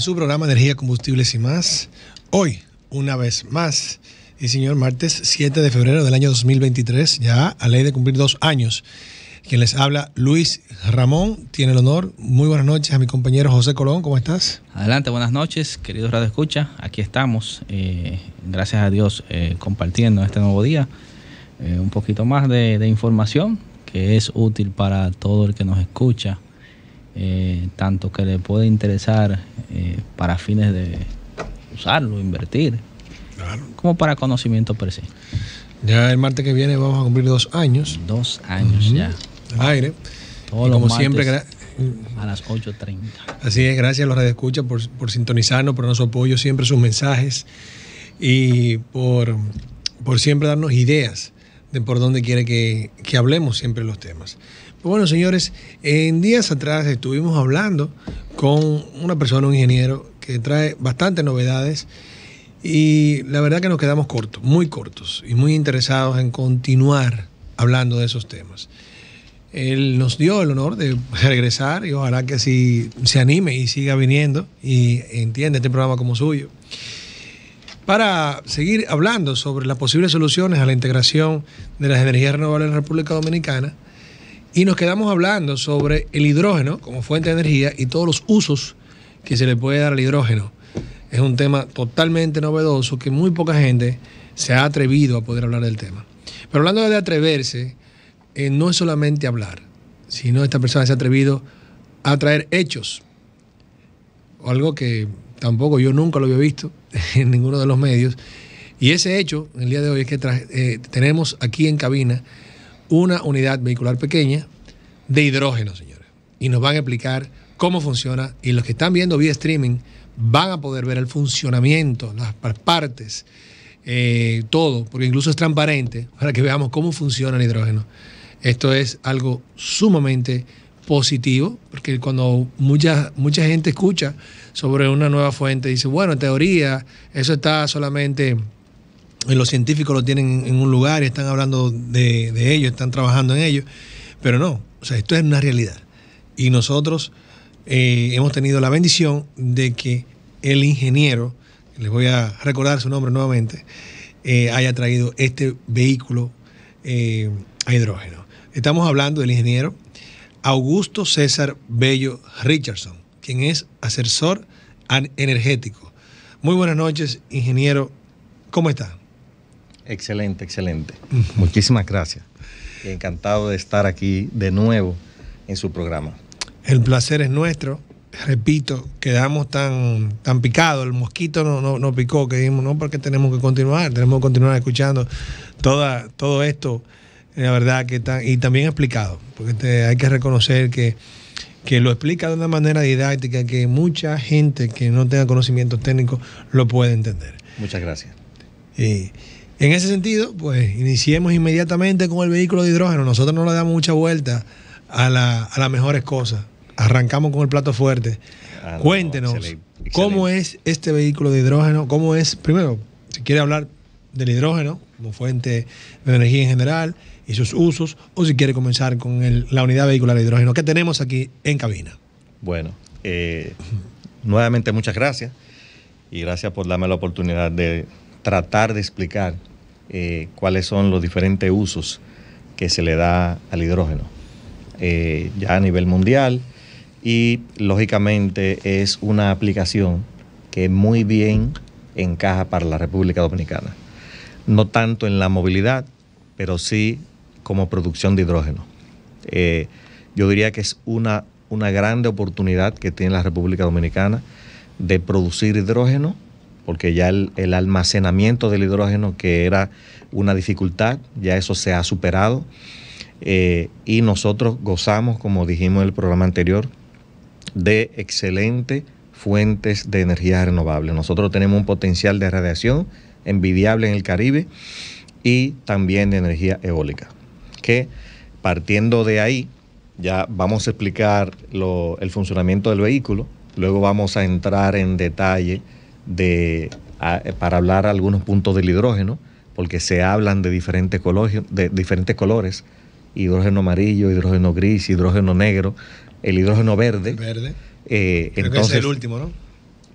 su programa Energía, Combustibles y más. Hoy, una vez más, y señor, martes 7 de febrero del año 2023, ya a ley de cumplir dos años. Quien les habla, Luis Ramón, tiene el honor. Muy buenas noches a mi compañero José Colón, ¿cómo estás? Adelante, buenas noches, queridos Radio Escucha. Aquí estamos, eh, gracias a Dios, eh, compartiendo este nuevo día eh, un poquito más de información que es útil para todo el que nos escucha eh, tanto que le puede interesar eh, para fines de usarlo, invertir, como para conocimiento per se. Ya el martes que viene vamos a cumplir dos años. Dos años ya. Al aire. como siempre, a las 8.30. Así es, gracias a los radioescuchas por, por sintonizarnos, por nuestro apoyo, siempre sus mensajes y por, siempre darnos ideas de por dónde quiere que, que hablemos siempre los temas. Bueno, señores, en días atrás estuvimos hablando con una persona, un ingeniero, que trae bastantes novedades y la verdad que nos quedamos cortos, muy cortos y muy interesados en continuar hablando de esos temas. Él nos dio el honor de regresar y ojalá que así se anime y siga viniendo y entienda este programa como suyo. Para seguir hablando sobre las posibles soluciones a la integración de las energías renovables en la República Dominicana, y nos quedamos hablando sobre el hidrógeno como fuente de energía y todos los usos que se le puede dar al hidrógeno. Es un tema totalmente novedoso que muy poca gente se ha atrevido a poder hablar del tema. Pero hablando de atreverse, eh, no es solamente hablar, sino esta persona se ha atrevido a traer hechos. Algo que tampoco yo nunca lo había visto en ninguno de los medios. Y ese hecho, el día de hoy, es que eh, tenemos aquí en cabina una unidad vehicular pequeña de hidrógeno, señores. Y nos van a explicar cómo funciona. Y los que están viendo vía streaming van a poder ver el funcionamiento, las partes, eh, todo, porque incluso es transparente para que veamos cómo funciona el hidrógeno. Esto es algo sumamente positivo, porque cuando mucha, mucha gente escucha sobre una nueva fuente, dice, bueno, en teoría, eso está solamente los científicos lo tienen en un lugar y están hablando de, ellos, están trabajando en ellos, pero no, o sea, esto es una realidad. Y nosotros eh, hemos tenido la bendición de que el ingeniero, les voy a recordar su nombre nuevamente, eh, haya traído este vehículo eh, a hidrógeno. Estamos hablando del ingeniero Augusto César Bello Richardson, quien es asesor energético. Muy buenas noches, ingeniero. ¿Cómo está? Excelente, excelente. Muchísimas gracias. encantado de estar aquí de nuevo en su programa. El placer es nuestro. Repito, quedamos tan, tan picados, el mosquito no, no, picó, que dijimos, no, porque tenemos que continuar, tenemos que continuar escuchando todo esto, eh, la verdad que tan, y también explicado, porque hay que reconocer que, que lo explica de una manera didáctica que mucha gente que no tenga conocimientos técnicos lo puede entender. Muchas gracias. En ese sentido, pues iniciemos inmediatamente con el vehículo de hidrógeno. Nosotros no le damos mucha vuelta a, las mejores cosas. Arrancamos con el plato fuerte. Ah, Cuéntenos, ¿cómo es este vehículo de hidrógeno? ¿Cómo es, primero, si quiere hablar del hidrógeno como fuente de energía en general y sus usos, o si quiere comenzar con la unidad vehicular de hidrógeno que tenemos aquí en cabina? Bueno, eh, nuevamente muchas gracias y gracias por darme la oportunidad de tratar de explicar eh, cuáles son los diferentes usos que se le da al hidrógeno, eh, ya a nivel mundial, y lógicamente es una aplicación que muy bien encaja para la República Dominicana, no tanto en la movilidad, pero sí como producción de hidrógeno. Eh, yo diría que es una, una grande oportunidad que tiene la República Dominicana de producir hidrógeno porque ya el, almacenamiento del hidrógeno, que era una dificultad, ya eso se ha superado. Eh, y nosotros gozamos, como dijimos en el programa anterior, de excelentes fuentes de energía renovable. Nosotros tenemos un potencial de radiación envidiable en el Caribe y también de energía eólica, que partiendo de ahí, ya vamos a explicar el funcionamiento del vehículo, luego vamos a entrar en detalle de, para hablar algunos puntos del hidrógeno, porque se hablan de diferentes, colores, de diferentes colores, hidrógeno amarillo, hidrógeno gris, hidrógeno negro, el hidrógeno verde. Verde. Eh, entonces, el último, ¿no?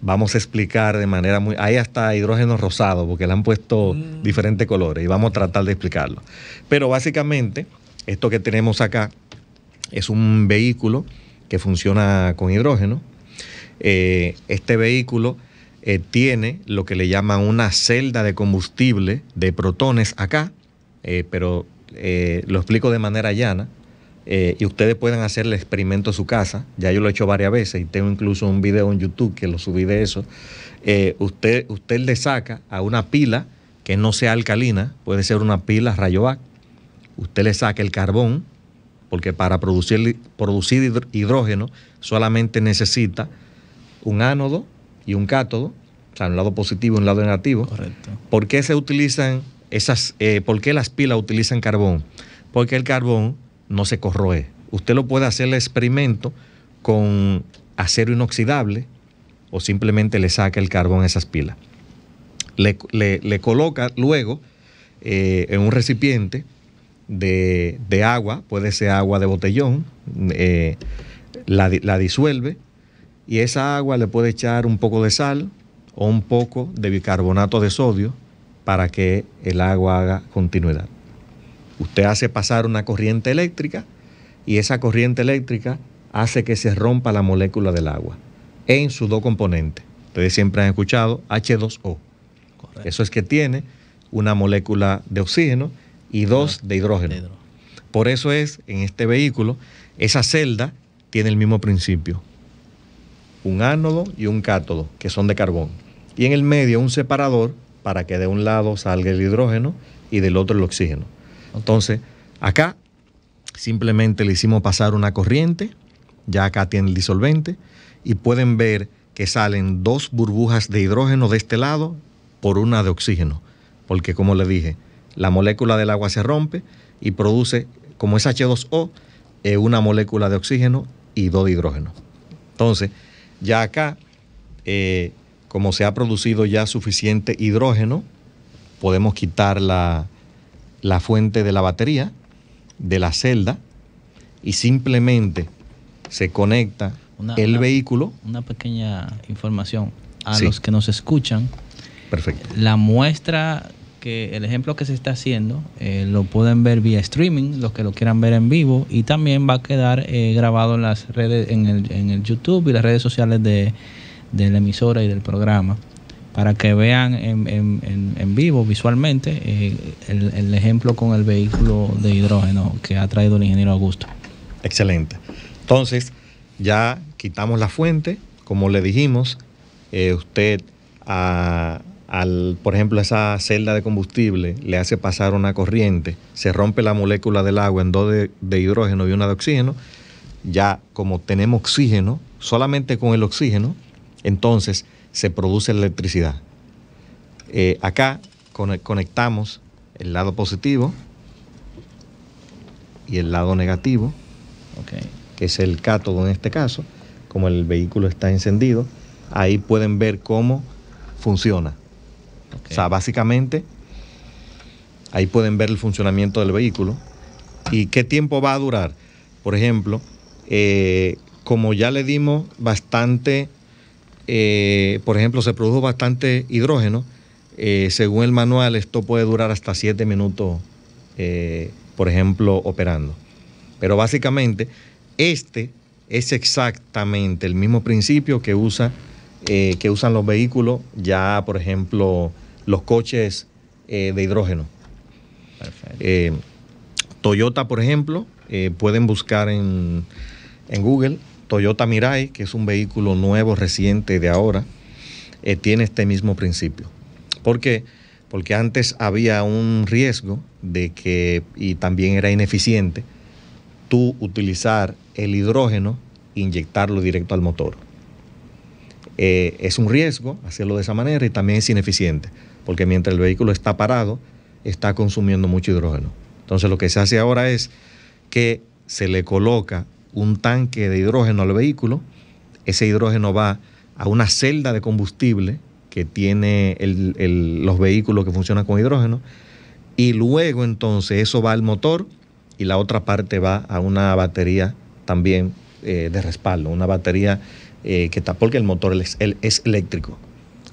Vamos a explicar de manera muy... Ahí hasta hidrógeno rosado, porque le han puesto mm. diferentes colores y vamos a tratar de explicarlo. Pero básicamente, esto que tenemos acá es un vehículo que funciona con hidrógeno. Eh, este vehículo eh, tiene lo que le llaman una celda de combustible de protones acá, eh, pero eh, lo explico de manera llana. y ustedes pueden hacer el experimento en su casa. Ya yo lo he hecho varias veces y tengo incluso un video en YouTube que lo subí de eso. usted, usted le saca a una pila que no sea alcalina, puede ser una pila rayovac. Usted le saca el carbón, porque para producir, producir hidrógeno solamente necesita un ánodo, y un cátodo, o sea, un lado positivo y un lado negativo. Correcto. ¿Por qué se utilizan esas, eh, por qué las pilas utilizan carbón? Porque el carbón no se corroe. Usted lo puede hacer el experimento con acero inoxidable o simplemente le saca el carbón a esas pilas. Le, coloca luego eh, en un recipiente de, agua, puede ser agua de botellón, eh, la, disuelve y esa agua le puede echar un poco de sal o un poco de bicarbonato de sodio para que el agua haga continuidad. Usted hace pasar una corriente eléctrica y esa corriente eléctrica hace que se rompa la molécula del agua en sus dos componentes. Ustedes siempre han escuchado H2O. Eso es que tiene una molécula de oxígeno y dos de hidrógeno. Por eso es, en este vehículo, esa celda tiene el mismo principio un ánodo y un cátodo, que son de carbón. Y en el medio un separador para que de un lado salga el hidrógeno y del otro el oxígeno. Entonces, acá simplemente le hicimos pasar una corriente, ya acá tiene el disolvente, y pueden ver que salen dos burbujas de hidrógeno de este lado por una de oxígeno, porque como le dije, la molécula del agua se rompe y produce, como es H2O, eh, una molécula de oxígeno y dos de hidrógeno. Entonces, ya acá, eh, como se ha producido ya suficiente hidrógeno, podemos quitar la, fuente de la batería, de la celda, y simplemente se conecta el vehículo. Una pequeña información a los que nos escuchan. Perfecto. La muestra el ejemplo que se está haciendo eh, lo pueden ver vía streaming, los que lo quieran ver en vivo, y también va a quedar eh, grabado en las redes, en el, en el YouTube y las redes sociales de, la emisora y del programa, para que vean en, vivo visualmente eh, el, ejemplo con el vehículo de hidrógeno que ha traído el ingeniero Augusto. Excelente. Entonces, ya quitamos la fuente, como le dijimos, usted a ah, por ejemplo, esa celda de combustible le hace pasar una corriente, se rompe la molécula del agua en dos de, hidrógeno y una de oxígeno, ya como tenemos oxígeno, solamente con el oxígeno, entonces se produce electricidad. Eh, acá conectamos el lado positivo y el lado negativo, que es el cátodo en este caso, como el vehículo está encendido, ahí pueden ver cómo funciona. O sea, básicamente ahí pueden ver el funcionamiento del vehículo y qué tiempo va a durar. Por ejemplo, eh, como ya le dimos bastante, eh, por ejemplo, se produjo bastante hidrógeno, eh, según el manual esto puede durar hasta 7 minutos, por ejemplo, operando. Pero básicamente, este es exactamente el mismo principio que, usa, que usan los vehículos ya, por ejemplo, los coches eh, de hidrógeno. Eh, Toyota, por ejemplo, eh, pueden buscar en, en, Google Toyota Mirai, que es un vehículo nuevo, reciente de ahora, tiene este mismo principio. ¿Por qué? Porque antes había un riesgo de que, y también era ineficiente, tú utilizar el hidrógeno e inyectarlo directo al motor. es un riesgo hacerlo de esa manera y también es ineficiente porque mientras el vehículo está parado, está consumiendo mucho hidrógeno. Entonces lo que se hace ahora es que se le coloca un tanque de hidrógeno al vehículo, ese hidrógeno va a una celda de combustible que tiene los vehículos que funcionan con hidrógeno, y luego entonces eso va al motor y la otra parte va a una batería también eh, de respaldo, una batería eh, que está porque el motor es, eléctrico.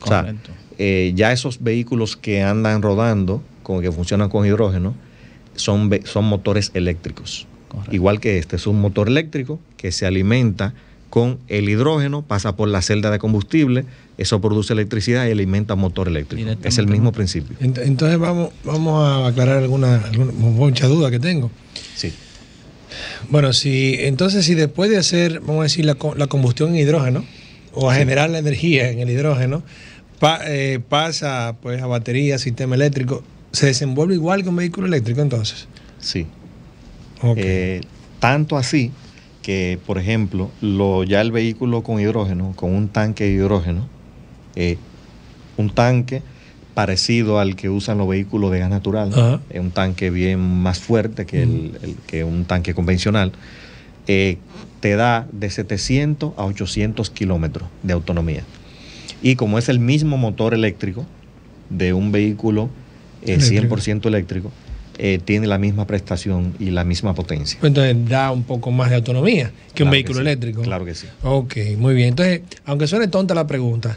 Correcto. Eh, ya esos vehículos que andan rodando, con, que funcionan con hidrógeno, son, son motores eléctricos. Igual que este, es un motor eléctrico que se alimenta con el hidrógeno, pasa por la celda de combustible, eso produce electricidad y alimenta motor eléctrico. Es el mismo principio. Entonces vamos, vamos a aclarar alguna, alguna mucha duda que tengo. Sí. Bueno, si entonces si después de hacer, vamos a decir, la, la combustión en hidrógeno, o a generar la energía en el hidrógeno, eh, pasa pues a batería, sistema eléctrico, ¿se desenvuelve igual que un vehículo eléctrico entonces? Sí. Eh, tanto así que, por ejemplo, lo, ya el vehículo con hidrógeno, con un tanque de hidrógeno, eh, un tanque parecido al que usan los vehículos de gas natural, es un tanque bien más fuerte que, el, que un tanque convencional, te da de 700 a 800 kilómetros de autonomía. Y como es el mismo motor eléctrico de un vehículo eh, 100% eléctrico, eh, tiene la misma prestación y la misma potencia. Pues entonces da un poco más de autonomía que un vehículo eléctrico. Claro que sí. Ok, muy bien. Entonces, aunque suene tonta la pregunta,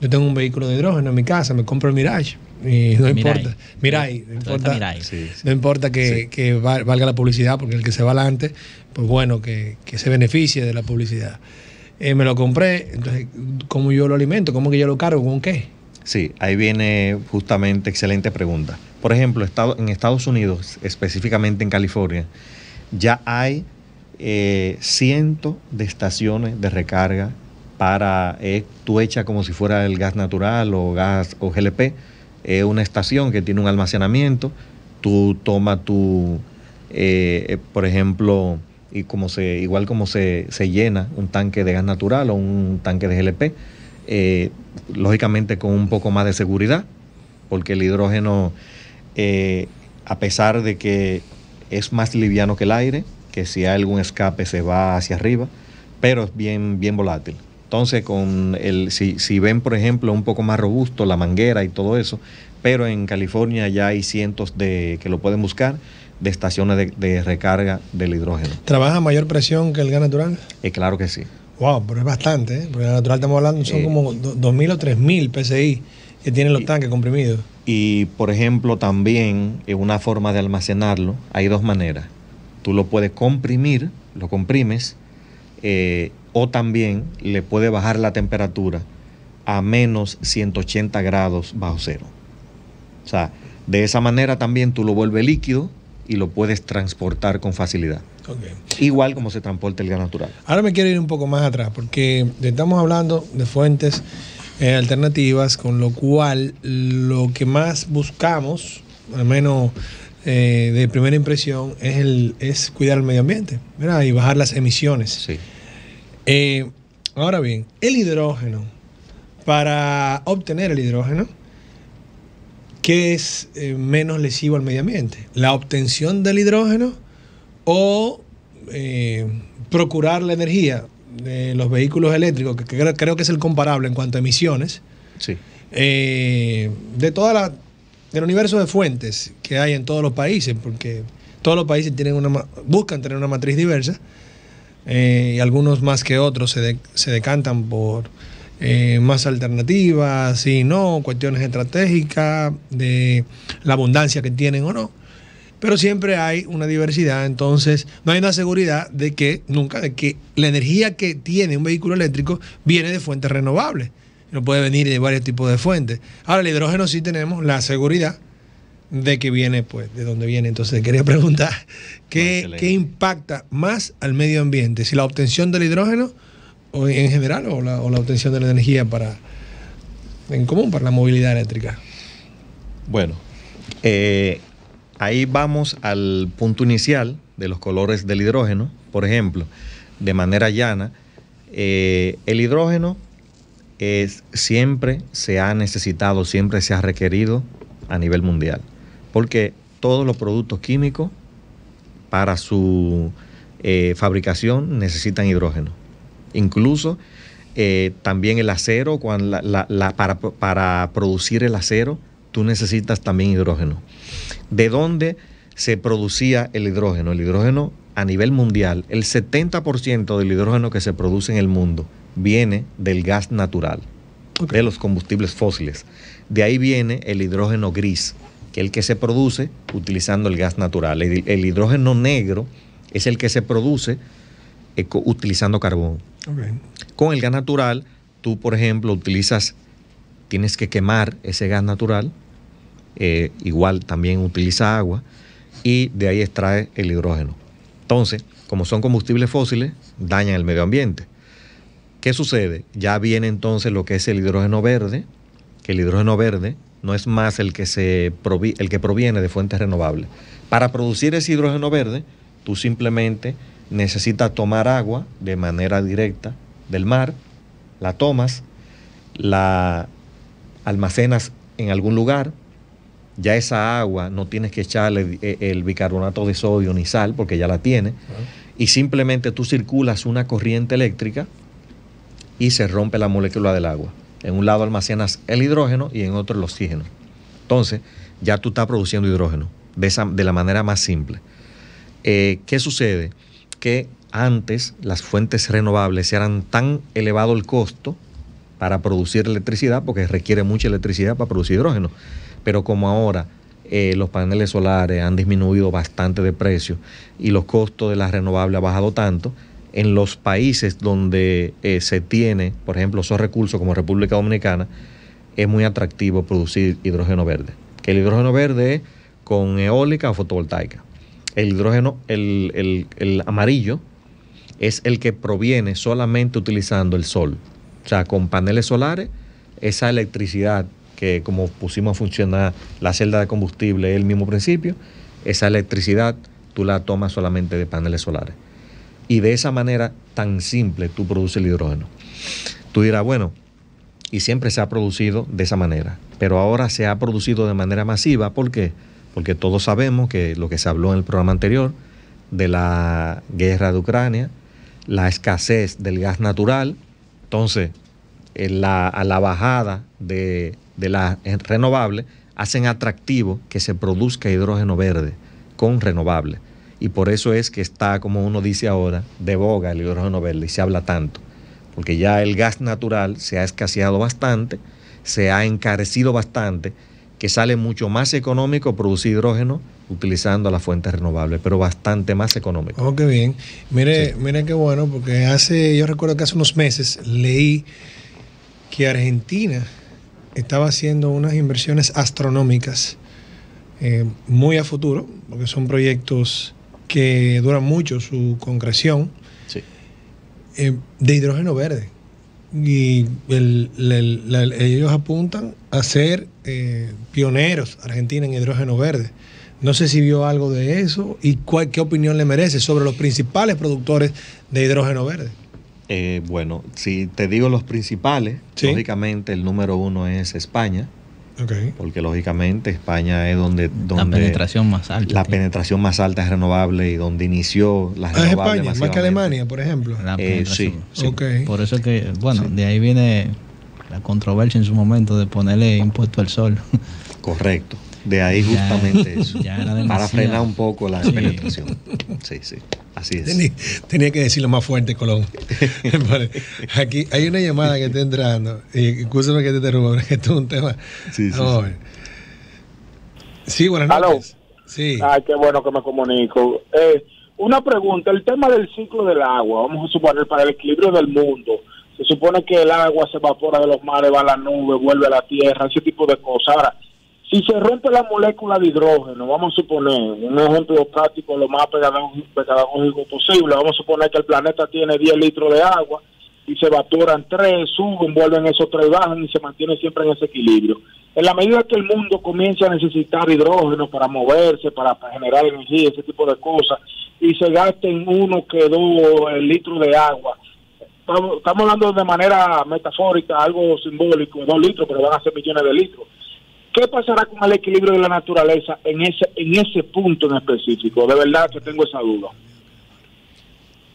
yo tengo un vehículo de hidrógeno en mi casa, me compro el Mirage. Y no importa. Mirage, no importa, que, valga la publicidad, porque el que se va adelante, pues bueno, que se beneficie de la publicidad. Eh, me lo compré, entonces, ¿cómo yo lo alimento? ¿Cómo que yo lo cargo? ¿Con qué? Sí, ahí viene justamente excelente pregunta. Por ejemplo, en Estados Unidos, específicamente en California, ya hay eh, cientos de estaciones de recarga para eh, Tú tu como si fuera el gas natural o gas o GLP. una estación que tiene un almacenamiento. Tú tomas tu, por ejemplo, y como se, igual como se, llena un tanque de gas natural o un tanque de GLP, eh, lógicamente con un poco más de seguridad, porque el hidrógeno, eh, a pesar de que es más liviano que el aire, que si hay algún escape se va hacia arriba, pero es bien, bien volátil. Entonces, con el, si, si ven, por ejemplo, un poco más robusto la manguera y todo eso, pero en California ya hay cientos de que lo pueden buscar de estaciones de, recarga del hidrógeno. ¿Trabaja a mayor presión que el gas natural? Eh, claro que sí. Wow, pero es bastante, ¿eh? porque el gas natural estamos hablando, son eh, como 2.000 o 3.000 PSI que tienen los tanques comprimidos. Y, por ejemplo, también una forma de almacenarlo, hay dos maneras. Tú lo puedes comprimir, lo comprimes, eh, o también le puedes bajar la temperatura a menos 180 grados bajo cero. O sea, de esa manera también tú lo vuelves líquido, y lo puedes transportar con facilidad. Igual como se transporta el gas natural. Ahora me quiero ir un poco más atrás, porque estamos hablando de fuentes eh, alternativas, con lo cual lo que más buscamos, al menos eh, de primera impresión, es, el, es cuidar el medio ambiente ¿verdad? y bajar las emisiones. Eh, ahora bien, el hidrógeno, para obtener el hidrógeno, ¿qué es eh, menos lesivo al medio ambiente? ¿La obtención del hidrógeno o eh, procurar la energía de los vehículos eléctricos, que, creo, que es el comparable en cuanto a emisiones? Sí. Eh, de toda la del universo de fuentes que hay en todos los países, porque todos los países tienen una, buscan tener una matriz diversa y algunos más que otros se decantan por eh, más alternativas, si no, cuestiones estratégicas, de la abundancia que tienen o no. Pero siempre hay una diversidad, entonces no hay una seguridad de que nunca, de que la energía que tiene un vehículo eléctrico viene de fuentes renovables. No puede venir de varios tipos de fuentes. Ahora, el hidrógeno sí tenemos la seguridad de que viene, pues, de dónde viene. Entonces, quería preguntar, ¿qué, ¿qué impacta más al medio ambiente? Si la obtención del hidrógeno o en general o la, obtención de la energía para, en común para la movilidad eléctrica? Bueno, eh, ahí vamos al punto inicial de los colores del hidrógeno, por ejemplo, de manera llana. Eh, el hidrógeno es, siempre se ha necesitado, siempre se ha requerido a nivel mundial, porque todos los productos químicos para su eh, fabricación necesitan hidrógeno Incluso eh, también el acero, para, producir el acero, tú necesitas también hidrógeno. ¿De dónde se producía el hidrógeno? El hidrógeno a nivel mundial, el 70% del hidrógeno que se produce en el mundo viene del gas natural, de los combustibles fósiles. De ahí viene el hidrógeno gris, que es el que se produce utilizando el gas natural. el hidrógeno negro es el que se produce utilizando carbón. Con el gas natural, tú, por ejemplo, utilizas, tienes que quemar ese gas natural, eh, igual también utiliza agua, y de ahí extrae el hidrógeno. Entonces, como son combustibles fósiles, dañan el medio ambiente. ¿Qué sucede? Ya viene entonces lo que es el hidrógeno verde, que el hidrógeno verde no es más el que, se el que proviene de fuentes renovables. Para producir ese hidrógeno verde, tú simplemente necesita tomar agua de manera directa del mar, la tomas, la almacenas en algún lugar, ya esa agua no tienes que echarle eh, el bicarbonato de sodio ni sal porque ya la tiene, y simplemente tú circulas una corriente eléctrica y se rompe la molécula del agua. En un lado almacenas el hidrógeno y en otro el oxígeno. Entonces, ya tú estás produciendo hidrógeno de, esa, de la manera más simple. Eh, ¿Qué sucede? que antes las fuentes renovables eran tan elevado el costo para producir electricidad, porque requiere mucha electricidad para producir hidrógeno, pero como ahora eh, los paneles solares han disminuido bastante de precio y los costos de las renovables han bajado tanto, en los países donde eh, se tiene, por ejemplo, esos recursos como República Dominicana, es muy atractivo producir hidrógeno verde. Que el hidrógeno verde con eólica o fotovoltaica. El hidrógeno, el, amarillo, es el que proviene solamente utilizando el sol. O sea, con paneles solares, esa electricidad que como pusimos a funcionar la celda de combustible, es el mismo principio, esa electricidad tú la tomas solamente de paneles solares. Y de esa manera tan simple tú produces el hidrógeno. Tú dirás, bueno, y siempre se ha producido de esa manera, pero ahora se ha producido de manera masiva, ¿por qué? Porque porque todos sabemos que lo que se habló en el programa anterior de la guerra de Ucrania, la escasez del gas natural, entonces eh, a la bajada de, de las renovables hacen atractivo que se produzca hidrógeno verde con renovables. Y por eso es que está, como uno dice ahora, de boga el hidrógeno verde y se habla tanto, porque ya el gas natural se ha escaseado bastante, se ha encarecido bastante que sale mucho más económico producir hidrógeno utilizando las fuentes renovables, pero bastante más económico. Oh, qué bien. Mire, mire qué bueno, porque hace, yo recuerdo que hace unos meses leí que Argentina estaba haciendo unas inversiones astronómicas eh, muy a futuro, porque son proyectos que duran mucho su concreción, eh, de hidrógeno verde. Y ellos apuntan a ser eh, pioneros, Argentina en hidrógeno verde. No sé si vio algo de eso y qué opinión le merece sobre los principales productores de hidrógeno verde. Eh, bueno, si te digo los principales, lógicamente el número uno es España. Porque lógicamente España es donde, la penetración más alta. La penetración más alta es renovable y donde inició la ah, ¿Es España, más que Alemania, por ejemplo. Eh, sí, Por eso que, bueno, de ahí viene la controversia en su momento de ponerle impuesto al sol. Correcto. De ahí justamente eso. para frenar un poco la penetración. Sí, sí. Así es. Tenía, que decirlo más fuerte, Colón. Aquí hay una llamada que está entrando. Escúchame que te interrumpa, que esto es un tema. Sí, sí. sí. sí. buenas noches. Sí. Ay, qué bueno que me comunico. Eh, una pregunta, el tema del ciclo del agua, vamos a suponer para el equilibrio del mundo se supone que el agua se evapora de los mares, va a la nube, vuelve a la tierra, ese tipo de cosas. Ahora, si se rompe la molécula de hidrógeno, vamos a suponer, un ejemplo práctico lo más pedagógico posible, vamos a suponer que el planeta tiene 10 litros de agua y se evaporan 3, suben, vuelven esos 3 bajan y se mantiene siempre en ese equilibrio. En la medida que el mundo comienza a necesitar hidrógeno para moverse, para, generar energía, ese tipo de cosas, y se gasten uno que dos eh, litros de agua, estamos, hablando de manera metafórica, algo simbólico, dos litros, pero van a ser millones de litros. ¿Qué pasará con el equilibrio de la naturaleza en ese, en ese punto en específico? De verdad que tengo esa duda.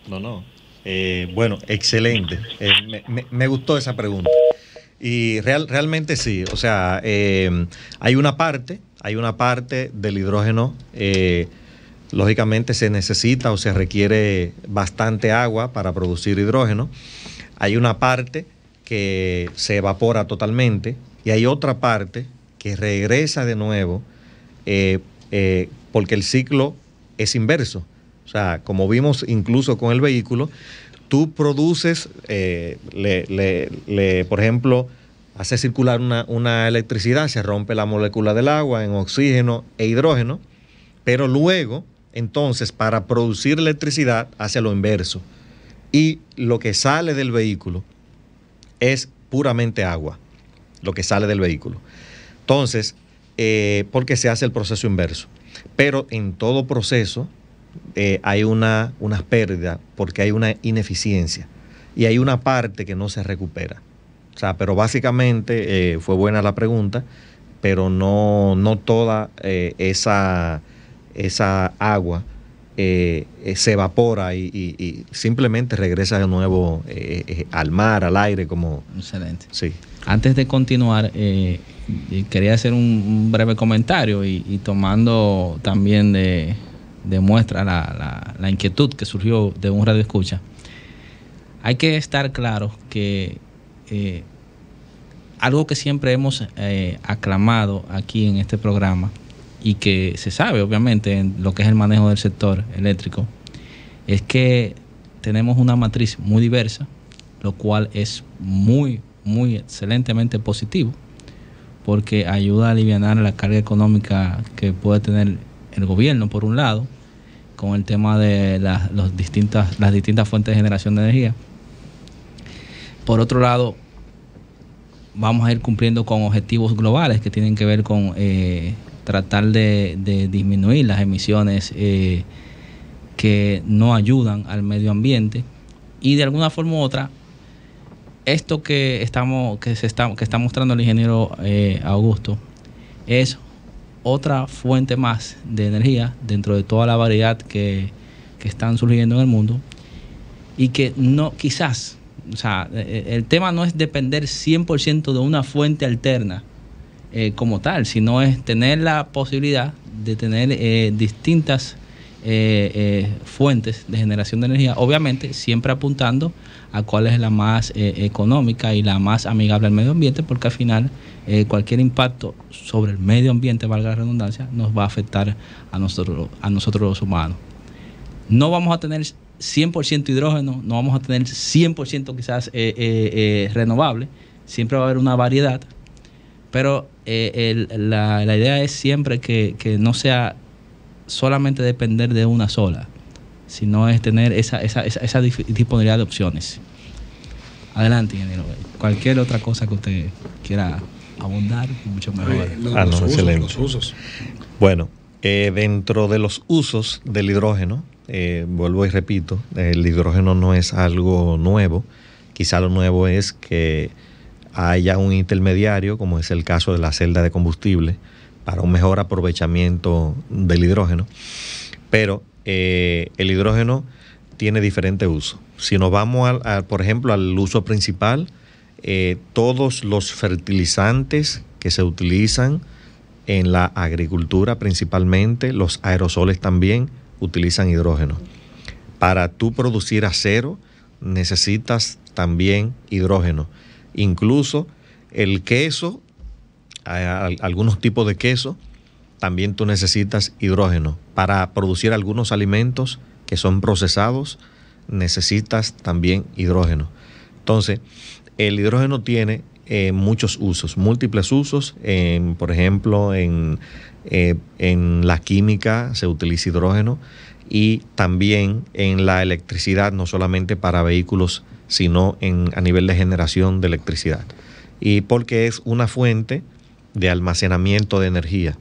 No, no. Eh, bueno, excelente. Eh, me, gustó esa pregunta. Y real, realmente sí, o sea, eh, hay una parte, hay una parte del hidrógeno Lógicamente se necesita o se requiere bastante agua para producir hidrógeno. Hay una parte que se evapora totalmente y hay otra parte que regresa de nuevo eh, eh, porque el ciclo es inverso. O sea, como vimos incluso con el vehículo, tú produces, eh, por ejemplo, hace circular una, una, electricidad, se rompe la molécula del agua en oxígeno e hidrógeno, pero luego entonces para producir electricidad hace lo inverso. Y lo que sale del vehículo es puramente agua, lo que sale del vehículo. Entonces, eh, porque se hace el proceso inverso. Pero en todo proceso eh, hay una, una pérdida porque hay una ineficiencia y hay una parte que no se recupera. O sea, pero básicamente eh, fue buena la pregunta, pero no, no toda esa esa agua eh, se evapora y, simplemente regresa de nuevo eh, eh, al mar, al aire, como... Excelente. Antes de continuar, quería hacer un, breve comentario y, tomando también de, muestra la, la, la, inquietud que surgió de un radio escucha. Hay que estar claro que algo que siempre hemos aclamado aquí en este programa, y que se sabe obviamente en lo que es el manejo del sector eléctrico, es que tenemos una matriz muy diversa, lo cual es muy, muy excelentemente positivo, porque ayuda a aliviar la carga económica que puede tener el gobierno, por un lado, con el tema de las, distintas, las distintas fuentes de generación de energía. Por otro lado, vamos a ir cumpliendo con objetivos globales que tienen que ver con eh, tratar de, disminuir las emisiones eh, que no ayudan al medio ambiente y de alguna forma u otra esto que estamos que se está que está mostrando el ingeniero eh, Augusto es otra fuente más de energía dentro de toda la variedad que, están surgiendo en el mundo y que no quizás o sea, e, e, el tema no es depender 100% de una fuente alterna, eh, como tal, sino es tener la posibilidad de tener eh, distintas eh, fuentes de generación de energía, obviamente siempre apuntando a cuál es la más económica y la más amigable al medio ambiente, porque al final cualquier impacto sobre el medio ambiente, valga la redundancia, nos va a afectar a nosotros, a nosotros los humanos. No vamos a tener 100% hidrógeno, no vamos a tener 100% quizás renovable, siempre va a haber una variedad, pero eh, la, idea es siempre que, no sea solamente depender de una sola, sino es tener esa, esa, esa, disponibilidad de opciones. Adelante, ingeniero. Cualquier otra cosa que usted quiera abundar, mucho mejor. Bueno, dentro de los usos del hidrógeno, eh, vuelvo y repito, el hidrógeno no es algo nuevo. Quizá lo nuevo es que haya un intermediario, como es el caso de la celda de combustible, para un mejor aprovechamiento del hidrógeno. Pero eh, el hidrógeno tiene diferente uso. Si nos vamos, por ejemplo, al uso principal, eh, todos los fertilizantes que se utilizan en la agricultura principalmente, los aerosoles también utilizan hidrógeno. Para tú producir acero necesitas también hidrógeno incluso el queso, algunos tipos de queso, también tú necesitas hidrógeno. Para producir algunos alimentos que son procesados, necesitas también hidrógeno. Entonces, el hidrógeno tiene eh, muchos usos, múltiples usos. por ejemplo, en, eh, en la química se utiliza hidrógeno y también en la electricidad, no solamente para vehículos sino en, a nivel de generación de electricidad. Y porque es una fuente de almacenamiento de energía.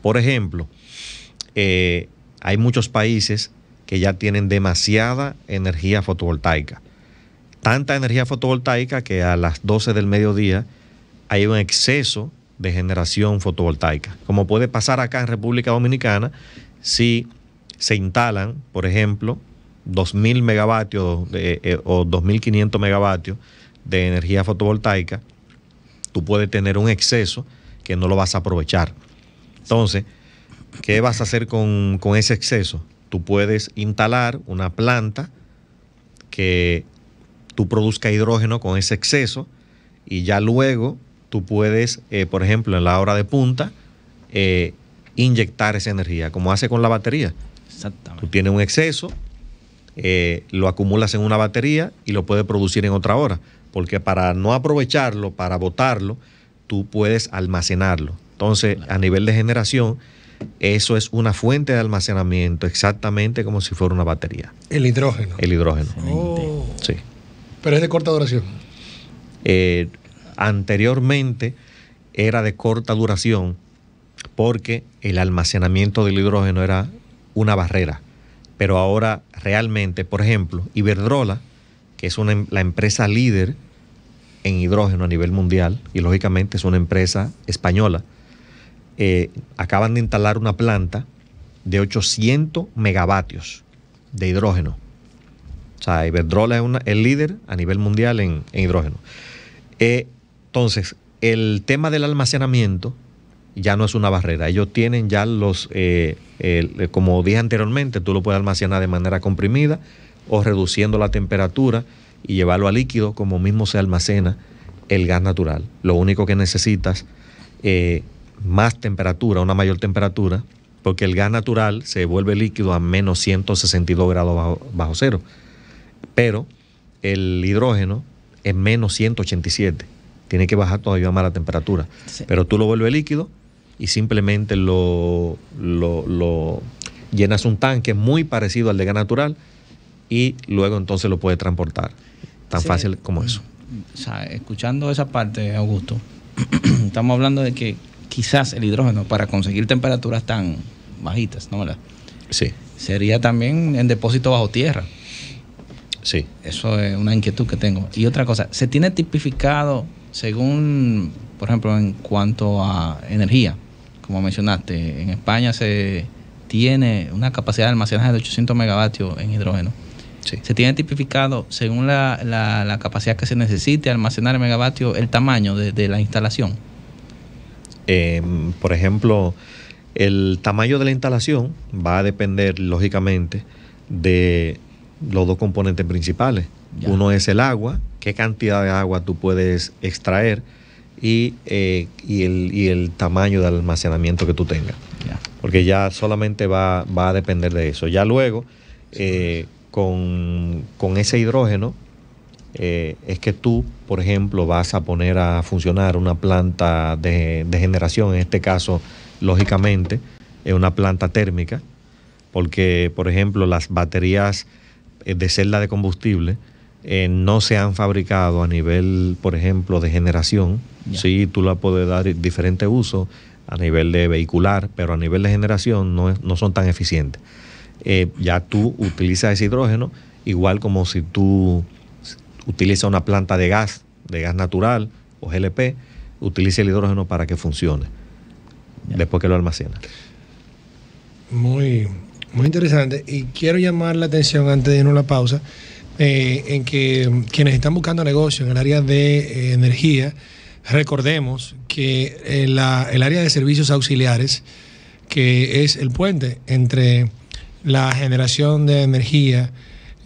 Por ejemplo, eh, hay muchos países que ya tienen demasiada energía fotovoltaica. Tanta energía fotovoltaica que a las 12 del mediodía hay un exceso de generación fotovoltaica, como puede pasar acá en República Dominicana si se instalan, por ejemplo, 2.000 megavatios eh, eh, o 2.500 megavatios de energía fotovoltaica, tú puedes tener un exceso que no lo vas a aprovechar. Entonces, ¿qué vas a hacer con, ese exceso? Tú puedes instalar una planta que tú produzca hidrógeno con ese exceso y ya luego tú puedes, eh, por ejemplo, en la hora de punta, inyectar esa energía, como hace con la batería. Exactamente. Tú tienes un exceso, eh, lo acumulas en una batería y lo puedes producir en otra hora, porque para no aprovecharlo, para botarlo, tú puedes almacenarlo. Entonces, a nivel de generación, eso es una fuente de almacenamiento, exactamente como si fuera una batería. El hidrógeno. El hidrógeno. Sí. Oh. Pero es de corta duración. Eh, anteriormente era de corta duración porque el almacenamiento del hidrógeno era una barrera pero ahora realmente, por ejemplo, Iberdrola, que es una, em, la empresa líder en hidrógeno a nivel mundial y lógicamente es una empresa española, eh, acaban de instalar una planta de 800 megavatios de hidrógeno. O sea, Iberdrola es el líder a nivel mundial en, hidrógeno. Eh, entonces, el tema del almacenamiento ya no es una barrera. Ellos tienen ya los, eh, eh, como dije anteriormente, tú lo puedes almacenar de manera comprimida o reduciendo la temperatura y llevarlo a líquido como mismo se almacena el gas natural. Lo único que necesitas es eh, más temperatura, una mayor temperatura, porque el gas natural se vuelve líquido a menos 162 grados bajo, cero, pero el hidrógeno es menos 187 tiene que bajar todavía más la temperatura. Pero tú lo vuelves líquido y simplemente lo, lo, llenas un tanque muy parecido al de gas natural y luego entonces lo puedes transportar. Tan fácil como eso. escuchando esa parte, Augusto, estamos hablando de que quizás el hidrógeno para conseguir temperaturas tan bajitas, ¿no? Sí. Sería también en depósito bajo tierra. Sí. Eso es una inquietud que tengo. Y otra cosa, ¿se tiene tipificado según, por ejemplo, en cuanto a energía? como mencionaste, en España se tiene una capacidad de almacenaje de 800 megavatios en hidrógeno. Sí. Se tiene tipificado según la, capacidad que se necesite almacenar en megavatios el tamaño de, la instalación. Em, por ejemplo, el tamaño de la instalación va a depender lógicamente de los dos componentes principales. Uno es el agua, qué cantidad de agua tú puedes extraer eh, y, el, tamaño de almacenamiento que tú tengas. Porque ya solamente va, a depender de eso. Ya luego, eh, con, ese hidrógeno, eh, es que tú, por ejemplo, vas a poner a funcionar una planta de, generación, en este caso, lógicamente, es una planta térmica, porque, por ejemplo, las baterías de celda de combustible, eh, no se han fabricado a nivel, por ejemplo, de generación. Sí, tú la puedes dar diferente uso a nivel de vehicular, pero a nivel de generación no, no son tan eficientes. Eh, ya tú utilizas ese hidrógeno igual como si tú utilizas una planta de gas, de gas natural o GLP, utiliza el hidrógeno para que funcione después que lo almacena. Muy, muy interesante. Y quiero llamar la atención antes de irnos a la pausa eh, en que quienes están buscando negocio en el área de eh, energía, recordemos que eh, el área de servicios auxiliares, que es el puente entre la generación de energía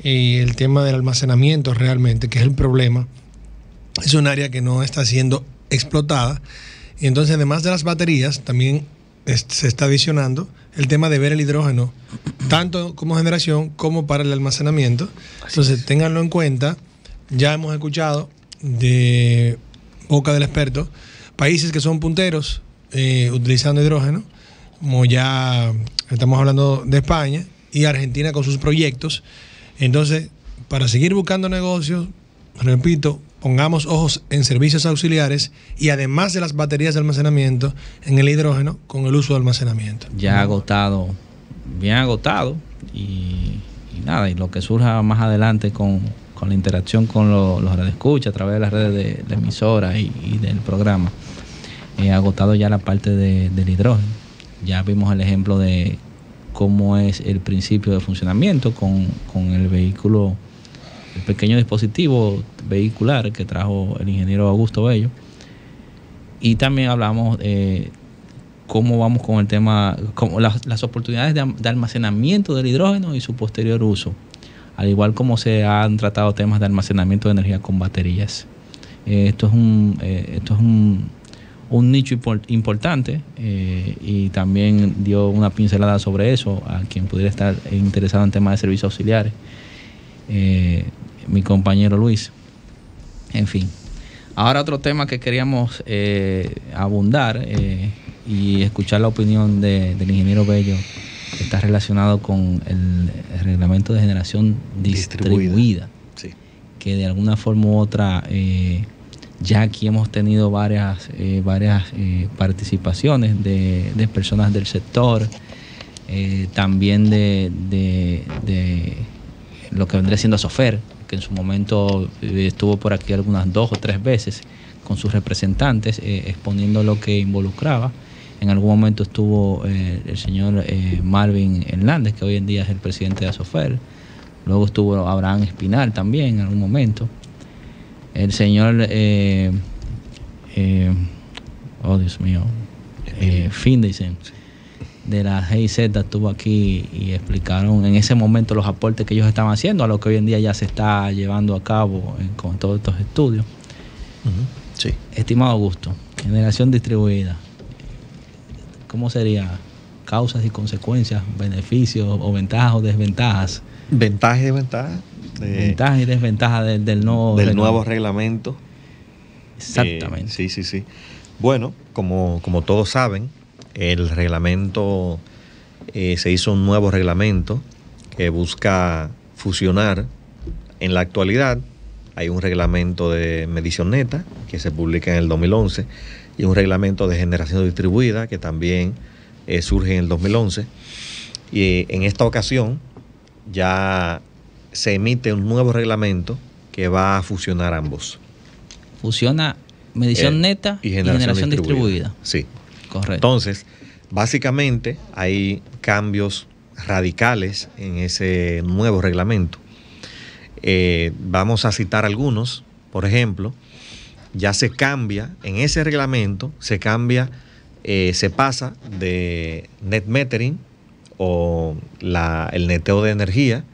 y el tema del almacenamiento realmente, que es el problema, es un área que no está siendo explotada. Y entonces, además de las baterías, también se está adicionando el tema de ver el hidrógeno, tanto como generación como para el almacenamiento. Entonces, ténganlo en cuenta. Ya hemos escuchado de boca del experto países que son punteros eh, utilizando hidrógeno, como ya estamos hablando de España y Argentina con sus proyectos. Entonces, para seguir buscando negocios, repito, pongamos ojos en servicios auxiliares y además de las baterías de almacenamiento, en el hidrógeno con el uso de almacenamiento. Ya agotado, bien agotado y, nada, y lo que surja más adelante con, la interacción con los los escucha a través de las redes de la emisora y, del programa. Eh, agotado ya la parte del hidrógeno. Ya vimos el ejemplo de cómo es el principio de funcionamiento con, con el vehículo pequeño dispositivo vehicular que trajo el ingeniero Augusto Bello. Y también hablamos de eh, cómo vamos con el tema, como las, oportunidades de, almacenamiento del hidrógeno y su posterior uso, al igual como se han tratado temas de almacenamiento de energía con baterías. Eh, esto es un, eh, esto es un, un nicho importante y también dio una pincelada sobre eso a quien pudiera estar interesado en temas de servicios auxiliares mi compañero Luis. En fin. Ahora otro tema que queríamos eh, abundar eh, y escuchar la opinión de, del ingeniero Bello está relacionado con el, reglamento de generación distribuida, que de alguna forma u otra eh, ya aquí hemos tenido varias, varias participaciones de, personas del sector, también de, de, lo que vendría siendo SOFER, que en su momento eh, estuvo por aquí algunas dos o tres veces con sus representantes eh, exponiendo lo que involucraba. En algún momento estuvo eh, el señor Marvin Hernández, que hoy en día es el presidente de Asofer. Luego estuvo Abraham Espinal también en algún momento. El señor, oh Dios mío, Findeisen de la GIZ estuvo aquí y explicaron en ese momento los aportes que ellos estaban haciendo a lo que hoy en día ya se está llevando a cabo con todos estos estudios. Estimado Augusto, generación distribuida, ¿cómo sería? Causas y consecuencias, beneficios o ventajas o desventajas. Ventajas y desventajas. Eh, ventajas y desventajas del, nuevo, del nuevo reglamento. Exactamente. Eh, sí, sí, sí. Bueno, como, como todos saben, el reglamento, eh, se hizo un nuevo reglamento que busca fusionar. En la actualidad hay un reglamento de medición neta que se publica en el 2011 y un reglamento de generación distribuida que también eh, surge en el 2011. Y eh, en esta ocasión ya se emite un nuevo reglamento que va a fusionar ambos. Fusiona medición neta y generación, distribuida. Sí. Correcto. Entonces, básicamente hay cambios radicales en ese nuevo reglamento. Eh, vamos a citar algunos, por ejemplo, ya se cambia, en ese reglamento se cambia, eh, se pasa de net metering o el neteo de energía,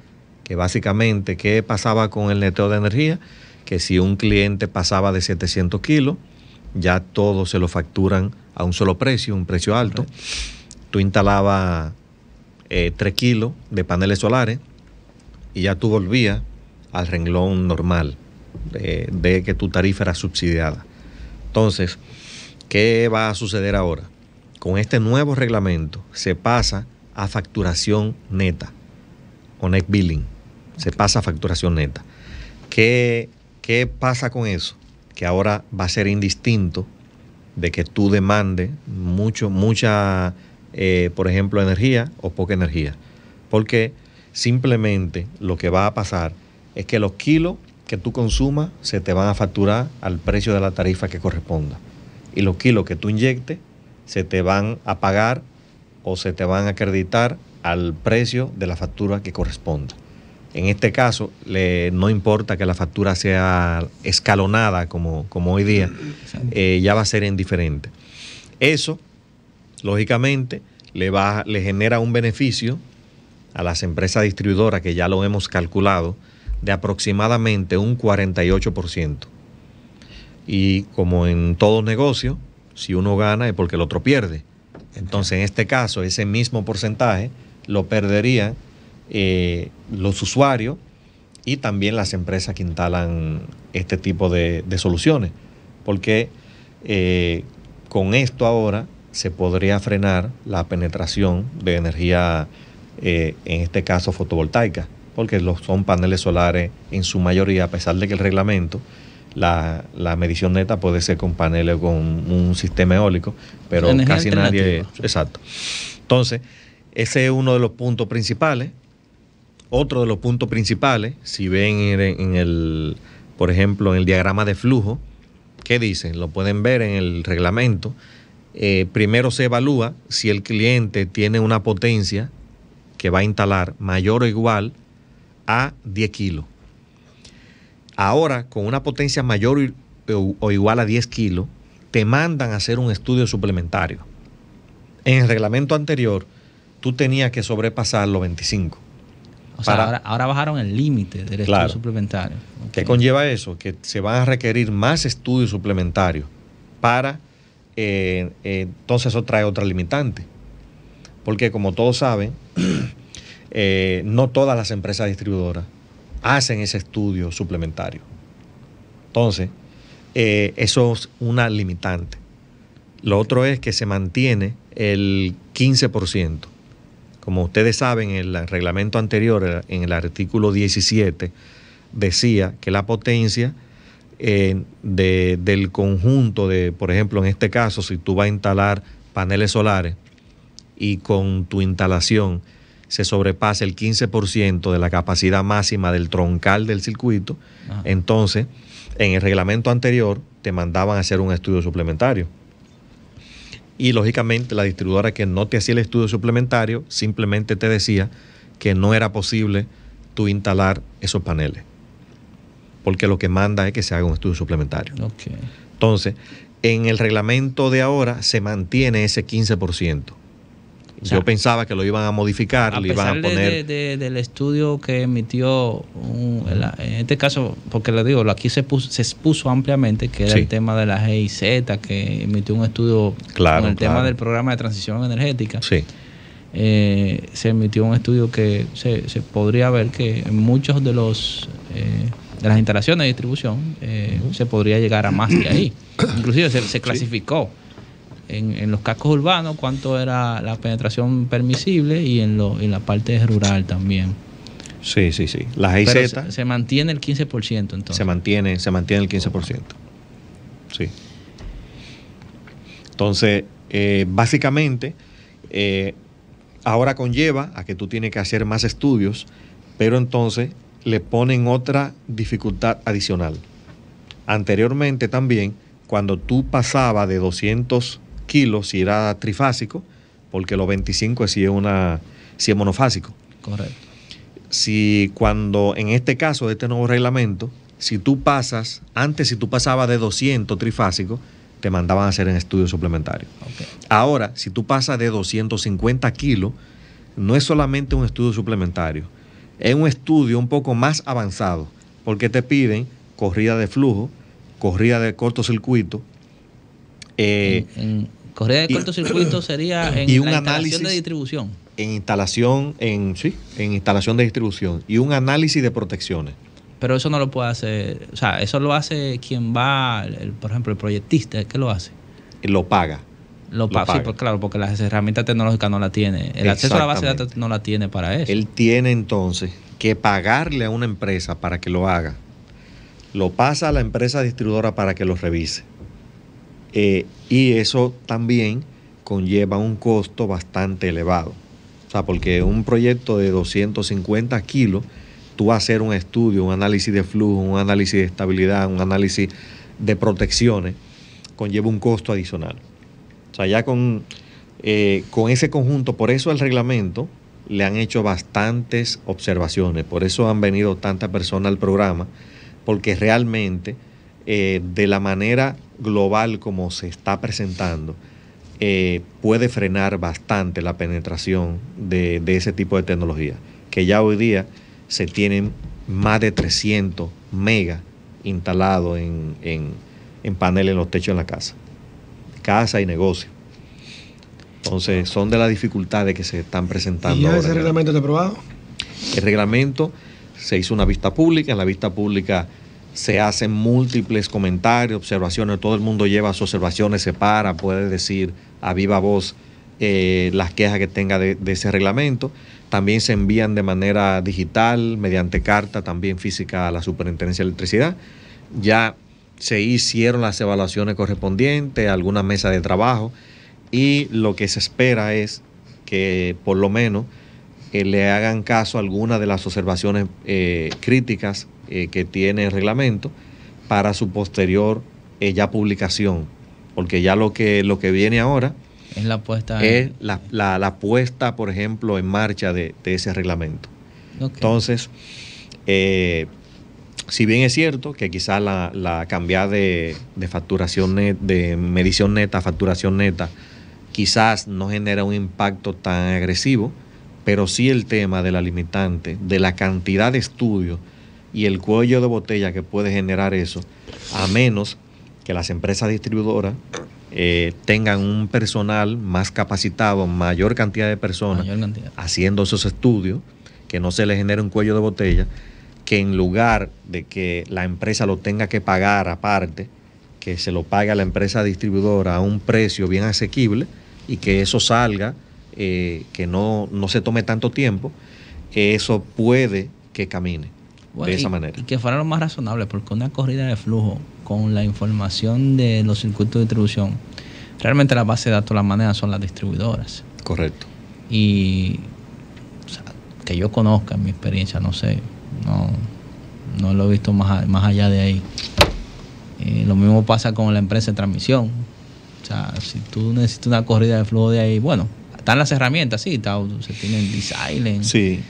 que básicamente, ¿qué pasaba con el neteo de energía? Que si un cliente pasaba de 700 kilos, ya todo se lo facturan a un solo precio, un precio alto. Tú instalabas eh, 3 kilos de paneles solares y ya tú volvías al renglón normal de, que tu tarifa era subsidiada. Entonces, ¿qué va a suceder ahora? Con este nuevo reglamento se pasa a facturación neta o net billing. Se pasa a facturación neta. ¿Qué, ¿Qué pasa con eso? Que ahora va a ser indistinto de que tú demandes mucho, mucha, eh, por ejemplo, energía o poca energía. Porque simplemente lo que va a pasar es que los kilos que tú consumas se te van a facturar al precio de la tarifa que corresponda. Y los kilos que tú inyectes se te van a pagar o se te van a acreditar al precio de la factura que corresponda. En este caso, no importa que la factura sea escalonada como, hoy día, eh, ya va a ser indiferente. Eso, lógicamente, le, genera un beneficio a las empresas distribuidoras, que ya lo hemos calculado, de aproximadamente un 48%. Y como en todo negocio, si uno gana es porque el otro pierde. Entonces, en este caso, ese mismo porcentaje lo perdería eh, los usuarios y también las empresas que instalan este tipo de, soluciones. Porque eh, con esto ahora se podría frenar la penetración de energía, eh, en este caso fotovoltaica, porque los, son paneles solares en su mayoría, a pesar de que el reglamento, la, la medición neta puede ser con paneles con un sistema eólico, pero casi nadie... Exacto. Entonces, ese es uno de los puntos principales otro de los puntos principales, si ven en el, por ejemplo, en el diagrama de flujo, ¿qué dicen? Lo pueden ver en el reglamento. Eh, primero se evalúa si el cliente tiene una potencia que va a instalar mayor o igual a 10 kilos. Ahora, con una potencia mayor o igual a 10 kilos, te mandan a hacer un estudio suplementario. En el reglamento anterior, tú tenías que sobrepasar los 25 ahora, bajaron el límite del estudio suplementario. ¿Qué conlleva eso? Que se van a requerir más estudios suplementarios para, eh, eh, entonces eso trae otra limitante. Porque como todos saben, eh, no todas las empresas distribuidoras hacen ese estudio suplementario. Entonces, eso es una limitante. Lo otro es que se mantiene el 15% como ustedes saben, el reglamento anterior, en el artículo 17, decía que la potencia eh, del conjunto de, por ejemplo, en este caso, si tú vas a instalar paneles solares y con tu instalación se sobrepasa el 15% de la capacidad máxima del troncal del circuito, entonces en el reglamento anterior te mandaban a hacer un estudio suplementario. Y lógicamente la distribuidora que no te hacía el estudio suplementario simplemente te decía que no era posible tú instalar esos paneles. Porque lo que manda es que se haga un estudio suplementario. Entonces, en el reglamento de ahora se mantiene ese 15%. Yo pensaba que lo iban a modificar, y le iban a poner. De, del estudio que emitió, en este caso, porque le digo, aquí se, se expuso ampliamente, que era el tema de la GIZ, que emitió un estudio claro, con el tema del programa de transición energética. Eh, se emitió un estudio que se, podría ver que en muchos de los eh, de las instalaciones de distribución eh, se podría llegar a más de ahí. Inclusive se, clasificó en, los cascos urbanos cuánto era la penetración permisible y en, en la parte rural también. Sí, sí, sí. Las se, mantiene el 15% entonces. Se mantiene, se mantiene el 15%. Sí. Entonces, eh, básicamente, eh, ahora conlleva a que tú tienes que hacer más estudios, pero entonces le ponen otra dificultad adicional. Anteriormente también, cuando tú pasabas de 200 kilos si era trifásico, porque los 25 si es, una, si es monofásico. Correcto. Si cuando, en este caso de este nuevo reglamento, si tú pasas, antes si tú pasabas de 200 trifásicos, te mandaban a hacer un estudio suplementario. Ahora, si tú pasas de 250 kilos, no es solamente un estudio suplementario, es un estudio un poco más avanzado, porque te piden corrida de flujo, corrida de cortocircuito, eh, Correa de cortocircuito sería en la instalación de distribución. En instalación, en sí, en instalación de distribución y un análisis de protecciones. Pero eso no lo puede hacer, o sea, eso lo hace quien va, por ejemplo, el proyectista, ¿qué lo hace? Lo paga. Lo, paga, sí, pues claro, porque las herramientas tecnológicas no la tiene. El acceso a la base de datos no la tiene para eso. Él tiene entonces que pagarle a una empresa para que lo haga. Lo pasa a la empresa distribuidora para que lo revise eh, y eso también conlleva un costo bastante elevado. O sea, porque un proyecto de 250 kilos, tú vas a hacer un estudio, un análisis de flujo, un análisis de estabilidad, un análisis de protecciones, conlleva un costo adicional. O sea, ya con, eh, con ese conjunto, por eso el reglamento le han hecho bastantes observaciones, por eso han venido tantas personas al programa, porque realmente eh, de la manera global como se está presentando, eh, puede frenar bastante la penetración de, ese tipo de tecnología, que ya hoy día se tienen más de 300 megas instalados en, paneles en los techos en la casa, casa y negocio. Entonces, son de las dificultades que se están presentando. ¿Y ese reglamento está aprobado? El reglamento se hizo una vista pública, en la vista pública se hacen múltiples comentarios, observaciones, todo el mundo lleva sus observaciones, se para, puede decir a viva voz eh, las quejas que tenga de, de, ese reglamento. También se envían de manera digital, mediante carta, también física a la Superintendencia de Electricidad. Ya se hicieron las evaluaciones correspondientes, algunas mesas de trabajo, y lo que se espera es que por lo menos le hagan caso a alguna de las observaciones eh, críticas eh, que tiene el reglamento para su posterior eh, ya publicación, porque ya lo que, lo que viene ahora es la puesta, es la, puesta por ejemplo, en marcha de, ese reglamento. Entonces, si bien es cierto que quizás la, la cambiada de, facturación de medición neta a facturación neta, quizás no genera un impacto tan agresivo pero sí el tema de la limitante, de la cantidad de estudios y el cuello de botella que puede generar eso, a menos que las empresas distribuidoras eh, tengan un personal más capacitado, mayor cantidad de personas haciendo esos estudios, que no se les genere un cuello de botella, que en lugar de que la empresa lo tenga que pagar aparte, que se lo pague a la empresa distribuidora a un precio bien asequible y que eso salga eh, que no, no se tome tanto tiempo, eso puede que camine de esa manera. Y que fuera lo más razonable, porque una corrida de flujo con la información de los circuitos de distribución, realmente la base de datos, la manera son las distribuidoras. Correcto. Y que yo conozca mi experiencia, no sé, no, no lo he visto más, más allá de ahí. Eh, lo mismo pasa con la empresa de transmisión. O sea, si tú necesitas una corrida de flujo de ahí, bueno, están las herramientas, sí, se tienen design. Sí.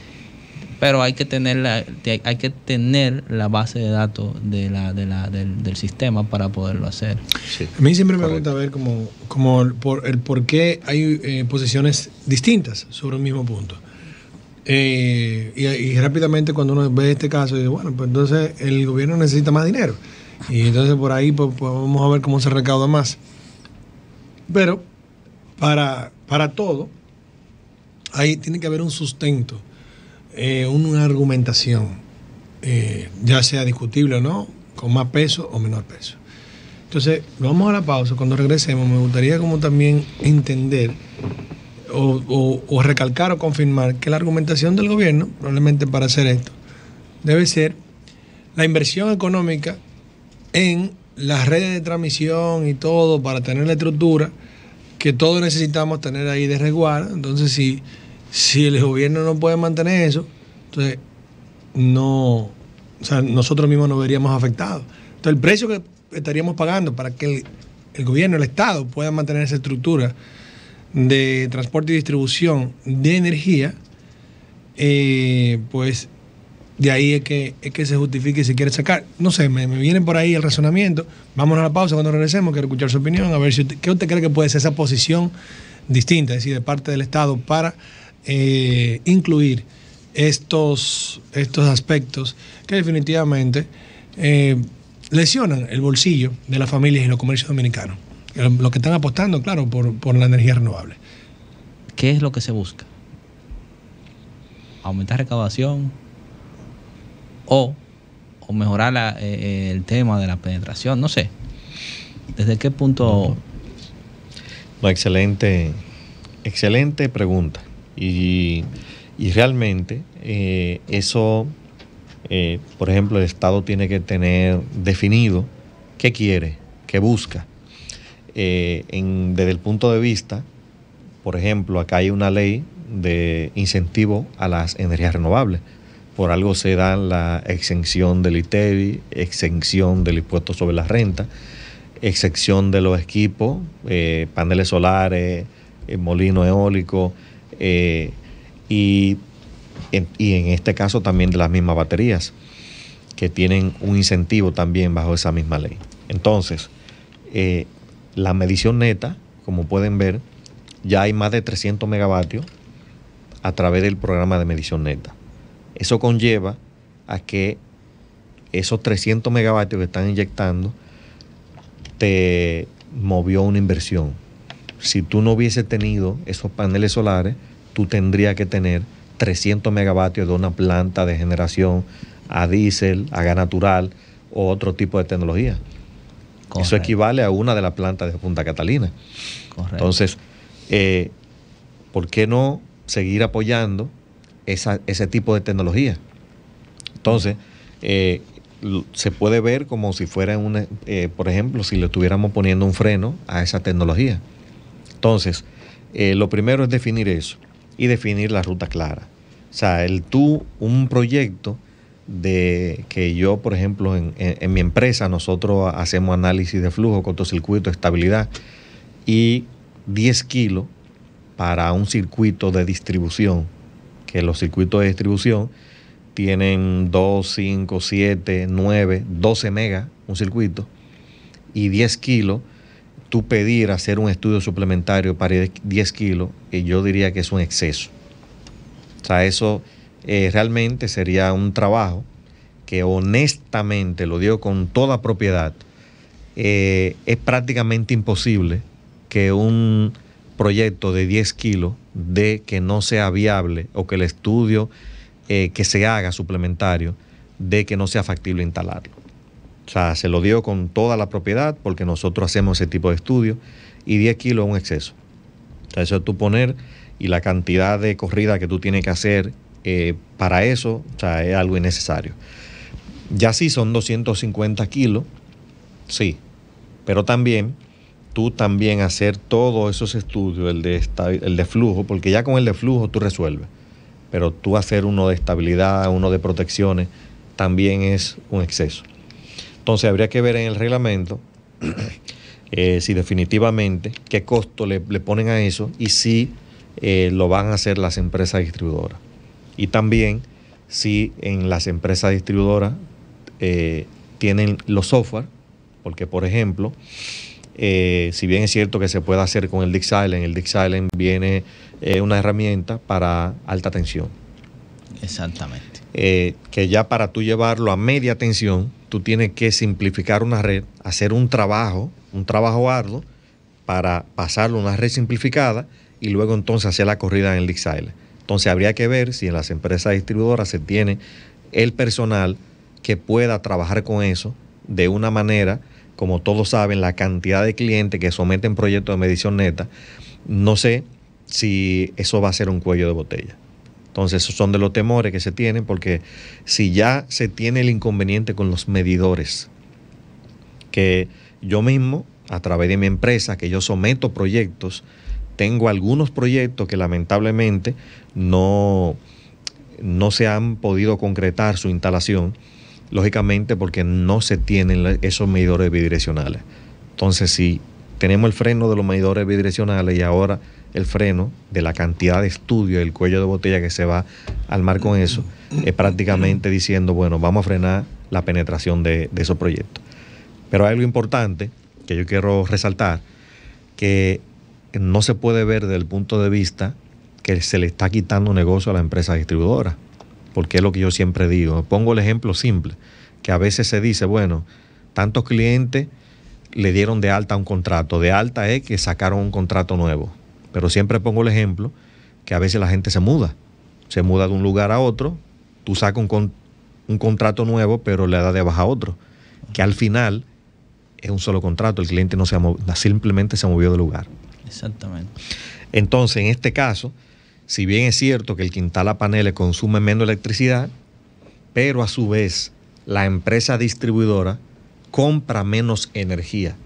Pero hay que tener la, hay que tener la base de datos de del, sistema para poderlo hacer. A mí siempre me gusta ver como, el, por, qué hay eh, posiciones distintas sobre un mismo punto. Eh, y, rápidamente cuando uno ve este caso, dice, bueno, pues entonces el gobierno necesita más dinero. Y entonces por ahí pues, pues, vamos a ver cómo se recauda más. Pero para para todo, ahí tiene que haber un sustento, eh, una argumentación, eh, ya sea discutible o no, con más peso o menor peso. Entonces, vamos a la pausa. Cuando regresemos, me gustaría como también entender o recalcar o confirmar que la argumentación del gobierno, probablemente para hacer esto, debe ser la inversión económica en las redes de transmisión y todo para tener la estructura que todos necesitamos tener ahí de resguardo. Entonces, si, si el gobierno no puede mantener eso, entonces no, nosotros mismos nos veríamos afectados. Entonces, el precio que estaríamos pagando para que el, gobierno, el Estado, pueda mantener esa estructura de transporte y distribución de energía, eh, pues de ahí es que, es que se justifique si quiere sacar. No sé, me, viene por ahí el razonamiento. Vamos a la pausa cuando regresemos, quiero escuchar su opinión, a ver si usted, qué usted cree que puede ser esa posición distinta, es decir, de parte del Estado para eh, incluir estos, estos aspectos que definitivamente eh, lesionan el bolsillo de las familias y los comercios dominicanos. Eh, lo que están apostando, claro, por, por la energía renovable. ¿Qué es lo que se busca? Aumentar recaudación, o, o mejorar eh, eh, el tema de la penetración, no sé. ¿Desde qué punto? Pues, excelente, excelente pregunta. Y, realmente eh, eso, por ejemplo, el Estado tiene que tener definido qué quiere, qué busca. desde el punto de vista, por ejemplo, acá hay una ley de incentivo a las energías renovables. Por algo se da la exención del ITEBI, e exención del impuesto sobre la renta, exención de los equipos, eh, paneles solares, eh, molino eólico eh, y, en, este caso también de las mismas baterías que tienen un incentivo también bajo esa misma ley. Entonces, la medición neta, como pueden ver, ya hay más de 300 megavatios a través del programa de medición neta. Eso conlleva a que esos 300 megavatios que están inyectando te movió una inversión. Si tú no hubiese tenido esos paneles solares, tú tendrías que tener 300 megavatios de una planta de generación a diésel, a gas natural o otro tipo de tecnología. Eso equivale a una de las plantas de Punta Catalina. Entonces, eh, ¿por qué no seguir apoyando ese tipo de tecnología. Entonces, eh, se puede ver como si fuera una, eh, por ejemplo, si le estuviéramos poniendo un freno a esa tecnología. Entonces, eh, lo primero es definir eso y definir la ruta clara. O sea, el tú, un proyecto de que yo, por ejemplo, en, en mi empresa, nosotros hacemos análisis de flujo, cortocircuito, estabilidad y 10 kilos para un circuito de distribución que los circuitos de distribución tienen 2, 5, 7, 9, 12 megas, un circuito, y 10 kilos, tú pedir hacer un estudio suplementario para 10 kilos, eh, yo diría que es un exceso. O sea, eso eh, realmente sería un trabajo que honestamente, lo digo con toda propiedad, eh, es prácticamente imposible que un proyecto de 10 kilos de que no sea viable o que el estudio eh, que se haga suplementario de que no sea factible instalarlo. O sea, se lo dio con toda la propiedad porque nosotros hacemos ese tipo de estudio, y 10 kilos es un exceso. O sea, eso es tú poner y la cantidad de corrida que tú tienes que hacer eh, para eso o sea, es algo innecesario. Ya sí son 250 kilos, sí, pero también tú también hacer todos esos estudios, el de, el de flujo, porque ya con el de flujo tú resuelves, pero tú hacer uno de estabilidad, uno de protecciones, también es un exceso. Entonces habría que ver en el reglamento eh, si definitivamente qué costo le, ponen a eso y si eh, lo van a hacer las empresas distribuidoras. Y también si en las empresas distribuidoras eh, tienen los software, porque por ejemplo, eh, si bien es cierto que se puede hacer con el Dix Island el Dix Island viene eh, una herramienta para alta tensión. Exactamente. Eh, que ya para tú llevarlo a media tensión, tú tienes que simplificar una red, hacer un trabajo, un trabajo arduo, para pasarlo a una red simplificada y luego entonces hacer la corrida en el Island Entonces habría que ver si en las empresas distribuidoras se tiene el personal que pueda trabajar con eso de una manera como todos saben, la cantidad de clientes que someten proyectos de medición neta, no sé si eso va a ser un cuello de botella. Entonces, esos son de los temores que se tienen, porque si ya se tiene el inconveniente con los medidores, que yo mismo, a través de mi empresa, que yo someto proyectos, tengo algunos proyectos que lamentablemente no, no se han podido concretar su instalación lógicamente porque no se tienen esos medidores bidireccionales. Entonces, si tenemos el freno de los medidores bidireccionales y ahora el freno de la cantidad de estudios, el cuello de botella que se va al mar con eso, es prácticamente diciendo, bueno, vamos a frenar la penetración de, esos proyectos. Pero hay algo importante que yo quiero resaltar, que no se puede ver desde el punto de vista que se le está quitando negocio a la empresa distribuidora porque es lo que yo siempre digo. Pongo el ejemplo simple, que a veces se dice, bueno, tantos clientes le dieron de alta un contrato, de alta es que sacaron un contrato nuevo, pero siempre pongo el ejemplo que a veces la gente se muda, se muda de un lugar a otro, tú sacas un, un contrato nuevo, pero le das de baja a otro, que al final es un solo contrato, el cliente no se simplemente se movió de lugar. Exactamente. Entonces, en este caso, si bien es cierto que el quintal a paneles consume menos electricidad, pero a su vez la empresa distribuidora compra menos energía.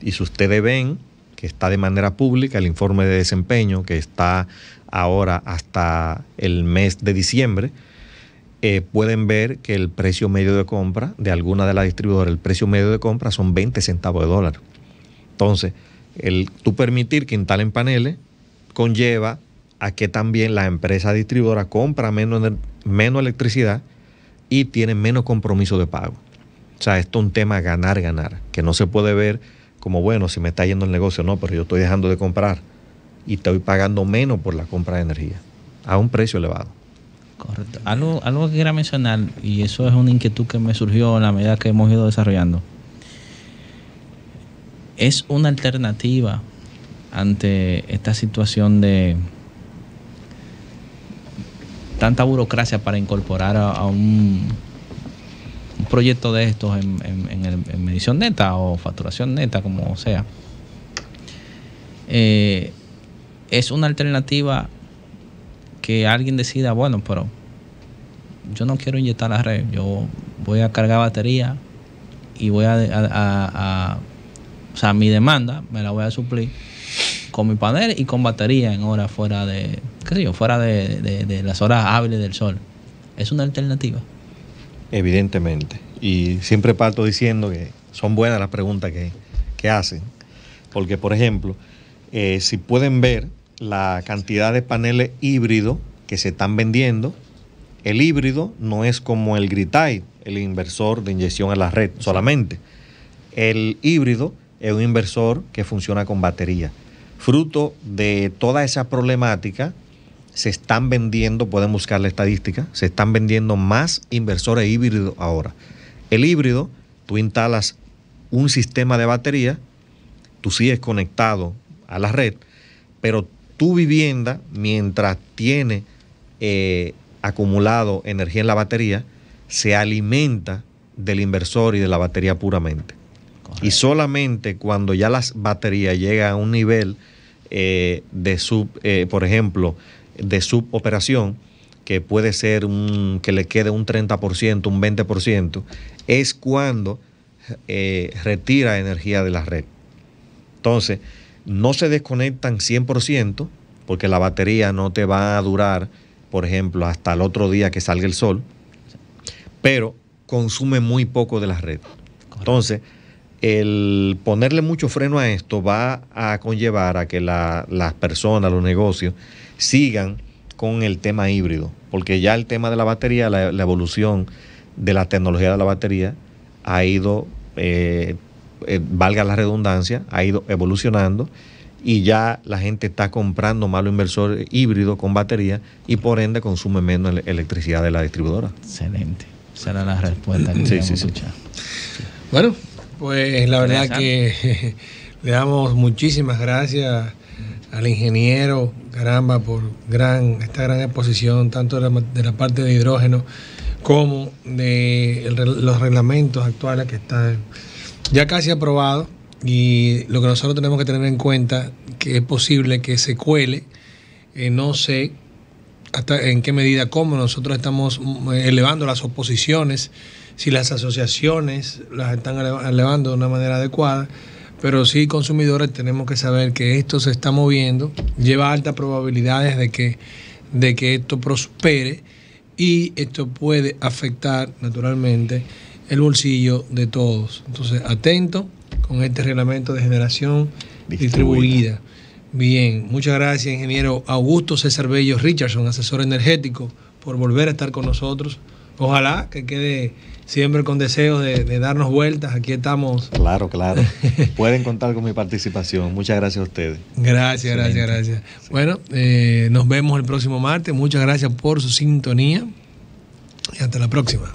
Y si ustedes ven que está de manera pública el informe de desempeño, que está ahora hasta el mes de diciembre, eh, pueden ver que el precio medio de compra de alguna de las distribuidoras, el precio medio de compra son 20 centavos de dólar. Entonces, el tú permitir quintal en paneles conlleva a que también la empresa distribuidora compra menos, menos electricidad y tiene menos compromiso de pago. O sea, esto es un tema ganar, ganar, que no se puede ver como, bueno, si me está yendo el negocio, no, pero yo estoy dejando de comprar y estoy pagando menos por la compra de energía a un precio elevado. Correcto. Algo, algo que quería mencionar, y eso es una inquietud que me surgió a la medida que hemos ido desarrollando, es una alternativa ante esta situación de tanta burocracia para incorporar a, un, proyecto de estos en, medición neta o facturación neta, como sea. Eh, es una alternativa que alguien decida, bueno, pero yo no quiero inyectar la red, yo voy a cargar batería y voy a, a, o sea, mi demanda me la voy a suplir con mi panel y con batería en horas fuera de, qué yo, fuera de, las horas hábiles del sol. Es una alternativa. Evidentemente. Y siempre parto diciendo que son buenas las preguntas que, hacen. Porque, por ejemplo, eh, si pueden ver la cantidad de paneles híbridos que se están vendiendo, el híbrido no es como el GRITAI... el inversor de inyección a la red solamente. El híbrido es un inversor que funciona con batería. Fruto de toda esa problemática se están vendiendo, pueden buscar la estadística, se están vendiendo más inversores híbridos ahora. El híbrido, tú instalas un sistema de batería, tú sigues conectado a la red, pero tu vivienda, mientras tiene eh, acumulado energía en la batería, se alimenta del inversor y de la batería puramente. Y solamente cuando ya las baterías llega a un nivel eh, de sub, eh, por ejemplo, de suboperación, que puede ser un, que le quede un 30%, un 20%, es cuando eh, retira energía de la red. Entonces, no se desconectan 100% porque la batería no te va a durar, por ejemplo, hasta el otro día que salga el sol, pero consume muy poco de la red. Entonces, el ponerle mucho freno a esto va a conllevar a que la, las personas, los negocios, sigan con el tema híbrido, porque ya el tema de la batería, la, evolución de la tecnología de la batería ha ido, eh, eh, valga la redundancia, ha ido evolucionando y ya la gente está comprando más los inversores híbridos con batería y por ende consume menos electricidad de la distribuidora. Excelente. Será la respuesta que sí, sí, Bueno, pues la verdad que le damos muchísimas gracias al ingeniero, caramba, por gran, esta gran exposición, tanto de la, parte de hidrógeno como de los reglamentos actuales que están ya casi aprobados. Y lo que nosotros tenemos que tener en cuenta que es posible que se cuele, eh, no sé hasta en qué medida, cómo nosotros estamos eh, elevando las oposiciones, si las asociaciones las están elevando de una manera adecuada pero sí consumidores tenemos que saber que esto se está moviendo, lleva altas probabilidades de que, de que esto prospere y esto puede afectar naturalmente el bolsillo de todos. Entonces, atento con este reglamento de generación distribuida. distribuida. Bien, muchas gracias, ingeniero Augusto César Bello Richardson, asesor energético, por volver a estar con nosotros ojalá que quede siempre con deseos de, darnos vueltas. Aquí estamos. Claro, claro. Pueden contar con mi participación. Muchas gracias a ustedes. Gracias, gracias, gracias. Bueno, eh, nos vemos el próximo martes. Muchas gracias por su sintonía y hasta la próxima.